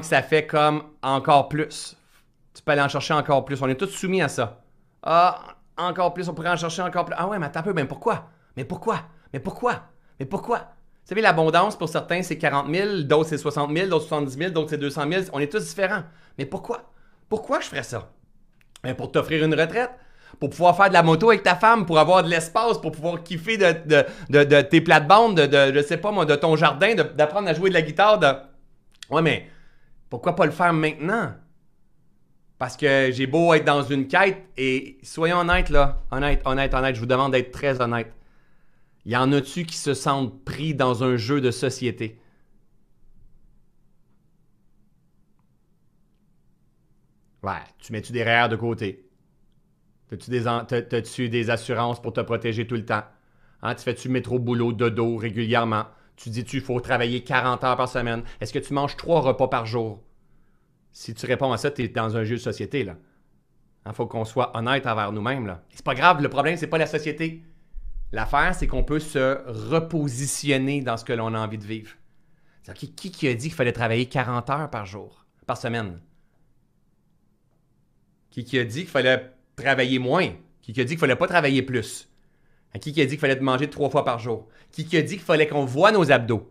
que ça fait comme encore plus. Tu peux aller en chercher encore plus. On est tous soumis à ça. Ah, encore plus, on pourrait en chercher encore plus. Ah ouais, mais attends un peu, mais pourquoi? Mais pourquoi? Mais pourquoi? Mais pourquoi? Vous savez, l'abondance pour certains, c'est 40 000, d'autres c'est 60 000, d'autres 70 000, d'autres c'est 200 000. On est tous différents. Mais pourquoi? Pourquoi je ferais ça? Mais ben, pour t'offrir une retraite, pour pouvoir faire de la moto avec ta femme, pour avoir de l'espace, pour pouvoir kiffer de, de, de, tes plates-bandes, de, je sais pas moi, de ton jardin, d'apprendre à jouer de la guitare. De... Ouais, mais pourquoi pas le faire maintenant? Parce que j'ai beau être dans une quête et soyons honnêtes là, honnête, honnête, honnête, je vous demande d'être très honnête. Y en a-tu qui se sentent pris dans un jeu de société? Ouais, tu mets-tu des rares de côté? T'as-tu des, as -tu des assurances pour te protéger tout le temps? Hein, tu fais-tu métro boulot de dos régulièrement? Tu dis-tu, faut travailler 40 heures par semaine? Est-ce que tu manges trois repas par jour? Si tu réponds à ça, tu es dans un jeu de société, là. Il hein, faut qu'on soit honnête envers nous-mêmes, là. n'est pas grave, le problème, ce n'est pas la société. L'affaire, c'est qu'on peut se repositionner dans ce que l'on a envie de vivre. cest qui, qui a dit qu'il fallait travailler 40 heures par jour, par semaine? Qui, qui a dit qu'il fallait travailler moins? Qui, a dit qu'il fallait pas travailler plus? qui qui a dit qu'il fallait te manger trois fois par jour? Qui qui a dit qu'il fallait qu'on voit nos abdos?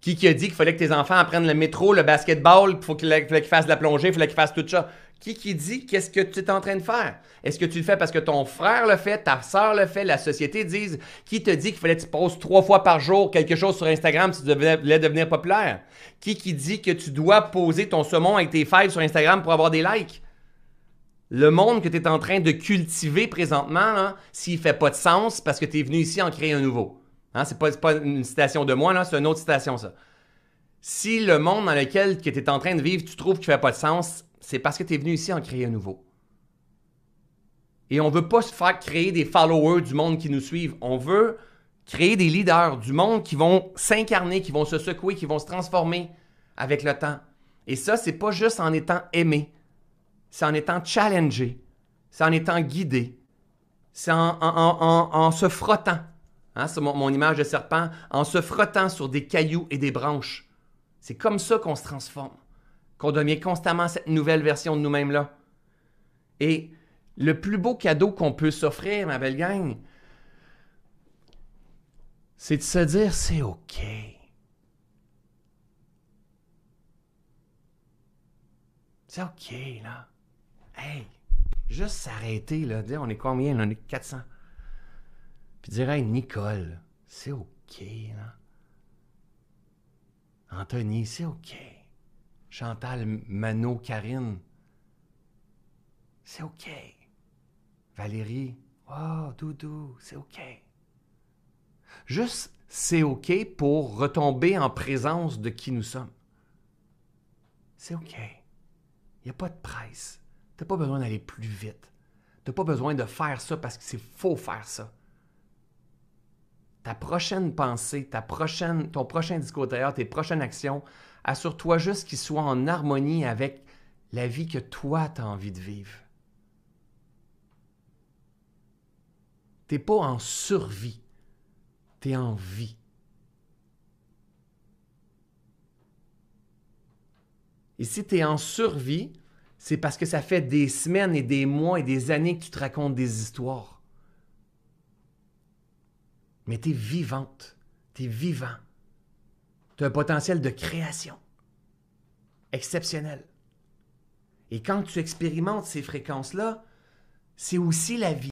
Qui qui a dit qu'il fallait que tes enfants apprennent le métro, le basketball, qu'il fallait qu'ils fassent de la plongée, qu'il fallait qu'ils fassent tout ça? Qui qui dit qu'est-ce que tu es en train de faire? Est-ce que tu le fais parce que ton frère le fait, ta soeur le fait, la société dise? Qui te dit qu'il fallait que tu poses trois fois par jour quelque chose sur Instagram si tu voulais devenir populaire? Qui qui dit que tu dois poser ton saumon avec tes fives sur Instagram pour avoir des likes? le monde que tu es en train de cultiver présentement, s'il fait pas de sens parce que tu es venu ici en créer un nouveau. Hein, Ce c'est pas, une citation de moi, c'est une autre citation, ça. Si le monde dans lequel tu es en train de vivre, tu trouves qu'il fait pas de sens, c'est parce que tu es venu ici en créer un nouveau. Et on veut pas se faire créer des followers du monde qui nous suivent. On veut créer des leaders du monde qui vont s'incarner, qui vont se secouer, qui vont se transformer avec le temps. Et ça, c'est pas juste en étant aimé c'est en étant challengé, c'est en étant guidé, c'est en, en, se frottant. Hein, c'est mon, mon, image de serpent, en se frottant sur des cailloux et des branches. C'est comme ça qu'on se transforme, qu'on devient constamment cette nouvelle version de nous-mêmes là. Et le plus beau cadeau qu'on peut s'offrir, ma belle gang, c'est de se dire c'est OK. C'est OK, là hey, juste s'arrêter, là, dire on est combien, on est 400. Puis dire, hey, Nicole, c'est OK, là. Anthony, c'est OK. Chantal, Mano, Karine, c'est OK. Valérie, oh, Doudou, c'est OK. Juste, c'est OK pour retomber en présence de qui nous sommes. C'est OK. Il n'y a pas de presse. Tu n'as pas besoin d'aller plus vite. Tu n'as pas besoin de faire ça parce que c'est faux faire ça. Ta prochaine pensée, ta prochaine, ton prochain discours d'ailleurs, tes prochaines actions, assure-toi juste qu'ils soient en harmonie avec la vie que toi, tu as envie de vivre. T'es pas en survie, tu es en vie. Et si tu es en survie, c'est parce que ça fait des semaines et des mois et des années que tu te racontes des histoires. Mais tu es vivante, tu es vivant. Tu as un potentiel de création exceptionnel. Et quand tu expérimentes ces fréquences-là, c'est aussi la vie.